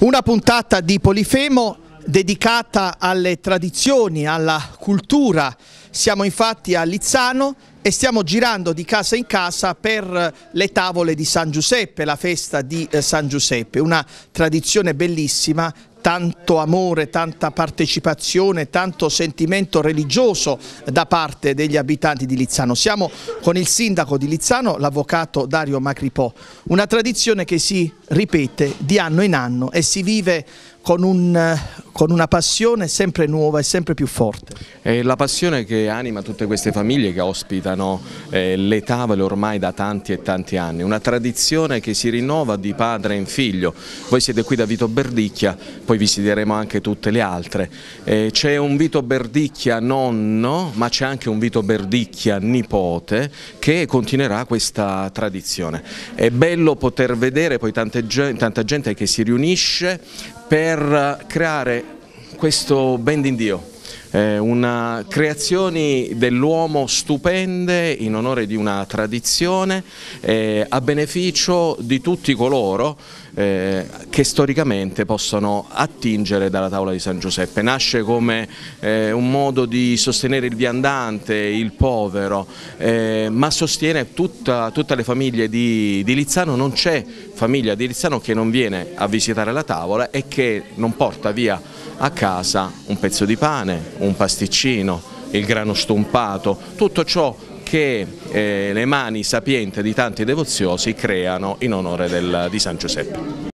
Una puntata di Polifemo dedicata alle tradizioni, alla cultura. Siamo infatti a Lizzano e stiamo girando di casa in casa per le tavole di San Giuseppe, la festa di eh, San Giuseppe, una tradizione bellissima tanto amore, tanta partecipazione, tanto sentimento religioso da parte degli abitanti di Lizzano. Siamo con il sindaco di Lizzano, l'avvocato Dario Macripò, una tradizione che si ripete di anno in anno e si vive con un, eh, con una passione sempre nuova e sempre più forte. È la passione che anima tutte queste famiglie che ospitano eh, le tavole ormai da tanti e tanti anni, una tradizione che si rinnova di padre in figlio. Voi siete qui da Vito Berdicchia, poi visiteremo anche tutte le altre. Eh, c'è un Vito Berdicchia nonno, ma c'è anche un Vito Berdicchia nipote che continuerà questa tradizione. È bello poter vedere poi tante, tanta gente che si riunisce per creare questo ben di Dio. una, creazione dell'uomo stupende in onore di una tradizione eh, a beneficio di tutti coloro eh, che storicamente possono attingere dalla tavola di San Giuseppe. Nasce come eh, un modo di sostenere il viandante, il povero, eh, ma sostiene tutta, tutte le famiglie di, di Lizzano, non c'è famiglia di Lizzano che non viene a visitare la tavola e che non porta via a casa un pezzo di pane, un pasticcino, il grano stumpato, tutto ciò che eh, le mani sapienti di tanti devoziosi creano in onore del, di San Giuseppe.